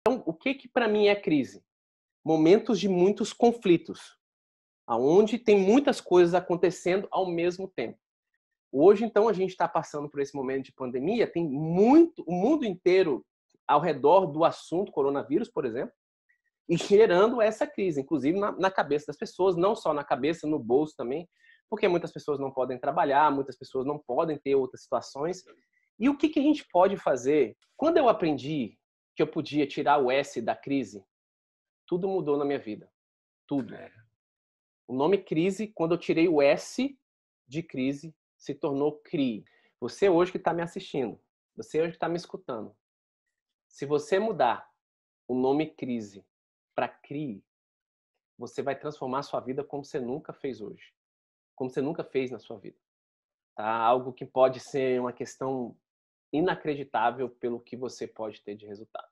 Então, o que que para mim é crise? Momentos de muitos conflitos, aonde tem muitas coisas acontecendo ao mesmo tempo. Hoje, então, a gente está passando por esse momento de pandemia, tem muito, o mundo inteiro ao redor do assunto coronavírus, por exemplo, e gerando essa crise, inclusive na, na cabeça das pessoas, não só na cabeça, no bolso também, porque muitas pessoas não podem trabalhar, muitas pessoas não podem ter outras situações. E o que, que a gente pode fazer? Quando eu aprendi que eu podia tirar o S da crise, tudo mudou na minha vida. Tudo. É. O nome crise, quando eu tirei o S de crise, se tornou CRI. Você hoje que está me assistindo, você hoje que está me escutando, se você mudar o nome crise para CRI, você vai transformar a sua vida como você nunca fez hoje, como você nunca fez na sua vida. Tá? Algo que pode ser uma questão inacreditável pelo que você pode ter de resultado.